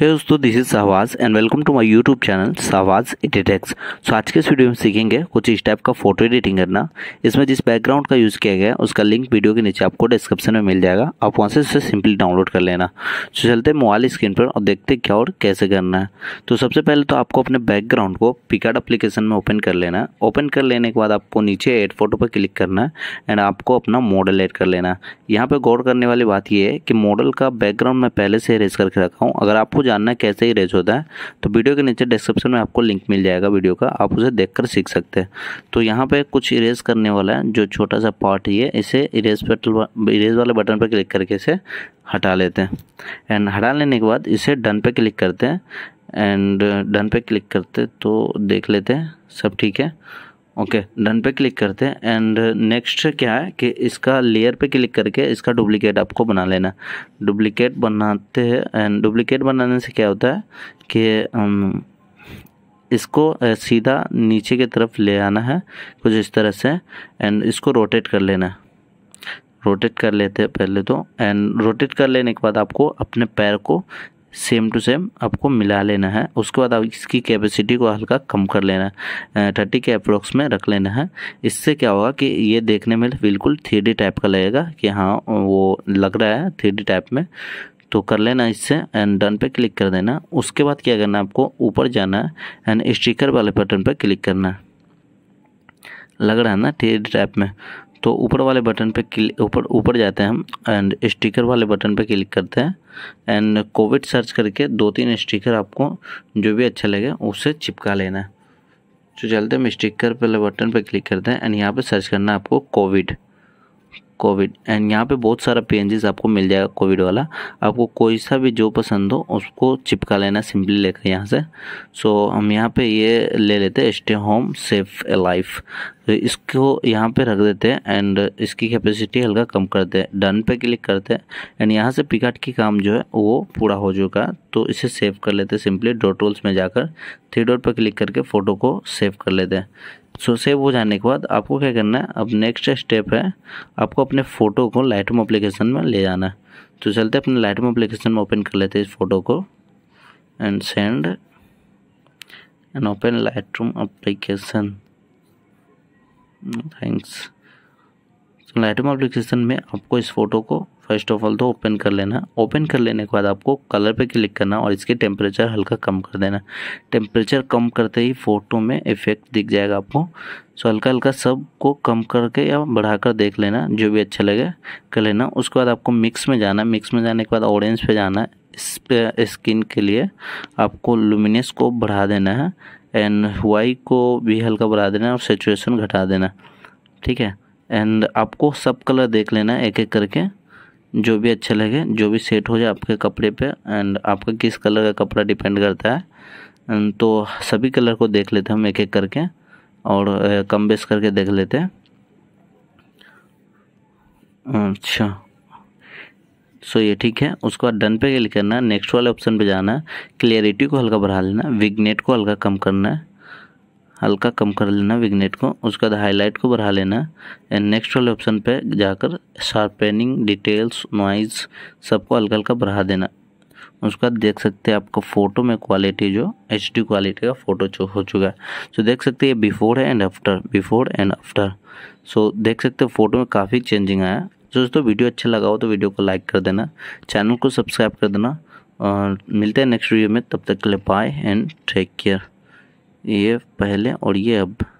हे दोस्तों this is Shahwaz and welcome to my YouTube channel Shahwaz Editex so आज के इस वीडियो में सीखेंगे कुछ इस टाइप का फोटो एडिटिंग करना इसमें जिस बैकग्राउंड का यूज़ किया गया है उसका लिंक वीडियो के नीचे आपको डिस्क्रिप्शन में मिल जाएगा आप वहाँ से उसे सिंपली डाउनलोड कर लेना तो चलते मोबाइल स्क्रीन पर और देखते क्या और कैसे करना है तो सबसे पहले तो आपको अपने बैकग्राउंड को पिकार्ड अप्लीकेशन में ओपन कर लेना है ओपन कर लेने के बाद आपको नीचे एड फोटो पर क्लिक करना है एंड आपको अपना मॉडल एड कर लेना है यहाँ पर गौर करने वाली बात यह है कि मॉडल का बैकग्राउंड मैं पहले से रेस करके रखा हूँ अगर आपको जानना है कैसे इरेज होता है तो वीडियो के नीचे डिस्क्रिप्शन में आपको लिंक मिल जाएगा वीडियो का आप उसे देख सीख सकते हैं तो यहाँ पर कुछ इरेज करने वाला है जो छोटा सा पार्ट ही है इसे इरेज बटन इरेज वाले बटन पर क्लिक करके इसे हटा लेते हैं एंड हटा लेने के बाद इसे डन पे क्लिक करते हैं एंड डन पे क्लिक करते तो देख लेते हैं सब ठीक है ओके डन पे क्लिक करते हैं एंड नेक्स्ट क्या है कि इसका लेयर पे क्लिक करके इसका डुप्लीकेट आपको बना लेना डुप्लीकेट बनाते हैं एंड डुप्लीकेट बनाने से क्या होता है कि um, इसको uh, सीधा नीचे की तरफ ले आना है कुछ इस तरह से एंड इसको रोटेट कर लेना है रोटेट कर लेते हैं पहले तो एंड रोटेट कर लेने के बाद आपको अपने पैर को सेम टू सेम आपको मिला लेना है उसके बाद आप इसकी कैपेसिटी को हल्का कम कर लेना है थर्टी के अप्रोक्स में रख लेना है इससे क्या होगा कि ये देखने में बिल्कुल थ्री टाइप का लगेगा कि हाँ वो लग रहा है थ्री टाइप में तो कर लेना इससे एंड डन पे क्लिक कर देना उसके बाद क्या करना आपको ऊपर जाना है एंड स्टिकर वाले बटन पर क्लिक करना है लग रहा है ना थ्री टाइप में तो ऊपर वाले बटन पे क्लिक ऊपर ऊपर जाते हैं हम एंड स्टिकर वाले बटन पे क्लिक करते हैं एंड कोविड सर्च करके दो तीन स्टिकर आपको जो भी अच्छा लगे उसे चिपका लेना है तो चलते हम स्टिकर वाले बटन पे क्लिक करते हैं एंड यहाँ पे सर्च करना है आपको कोविड कोविड एंड यहाँ पे बहुत सारा पी आपको मिल जाएगा कोविड वाला आपको कोई सा भी जो पसंद हो उसको चिपका लेना सिंपली लेकर यहाँ से सो so, हम यहाँ पे ये ले लेते हैं stay home safe a life तो इसको यहाँ पे रख देते हैं एंड इसकी कैपेसिटी हल्का कम करते हैं डन पे क्लिक करते हैं एंड यहाँ से पिकट की काम जो है वो पूरा हो चुका है तो इसे सेव कर लेते हैं सिंपली डोटोल्स में जाकर थ्री डॉट पर क्लिक करके फ़ोटो को सेव कर लेते हैं सो सेव हो जाने के बाद आपको क्या करना है अब नेक्स्ट स्टेप है आपको अपने फ़ोटो को लाइटरूम एप्लीकेशन में ले जाना है तो चलते अपने लाइटरूम एप्लीकेशन में ओपन कर लेते हैं इस फोटो को and send and open Lightroom application thanks तो एप्लीकेशन में आपको इस फोटो को फर्स्ट ऑफ ऑल तो ओपन कर लेना ओपन कर लेने के बाद आपको कलर पे क्लिक करना और इसके टेम्परेचर हल्का कम कर देना टेम्परेचर कम करते ही फ़ोटो में इफ़ेक्ट दिख जाएगा आपको सो हल्का हल्का सब को कम करके या बढ़ाकर देख लेना जो भी अच्छा लगे कर लेना उसके बाद आपको मिक्स में जाना मिक्स में जाने के बाद ऑरेंज पे जाना है इस पे स्किन के लिए आपको लुमिनस को बढ़ा देना है एंड वाई को भी हल्का बढ़ा देना और सेचुएसन घटा देना ठीक है एंड आपको सब कलर देख लेना है एक एक करके जो भी अच्छे लगे जो भी सेट हो जाए आपके कपड़े पे एंड आपका किस कलर का कपड़ा डिपेंड करता है तो सभी कलर को देख लेते हैं हम एक एक करके और कम बेस करके देख लेते हैं अच्छा सो ये ठीक है उसके बाद डन पे क्लिक करना है नेक्स्ट वाले ऑप्शन पे जाना है क्लियरिटी को हल्का बढ़ा लेना है विगनेट को हल्का कम करना है हल्का कम कर लेना विग्नेट को उसके बाद हाईलाइट को बढ़ा लेना एंड नेक्स्ट वाले ऑप्शन पे जाकर शार्पेनिंग डिटेल्स नॉइज सबको हल्का हल्का बढ़ा देना उसके बाद देख सकते हैं आपका फ़ोटो में क्वालिटी जो एच डी क्वालिटी का फ़ोटो हो चुका है सो देख सकते हैं before and after before and after so देख सकते हैं फ़ोटो में काफ़ी चेंजिंग आया दोस्तों वीडियो अच्छा लगा हो तो वीडियो को लाइक कर देना चैनल को सब्सक्राइब कर देना और मिलते हैं नेक्स्ट वीडियो में तब तक के लिए बाय एंड टेक केयर ये पहले और ये अब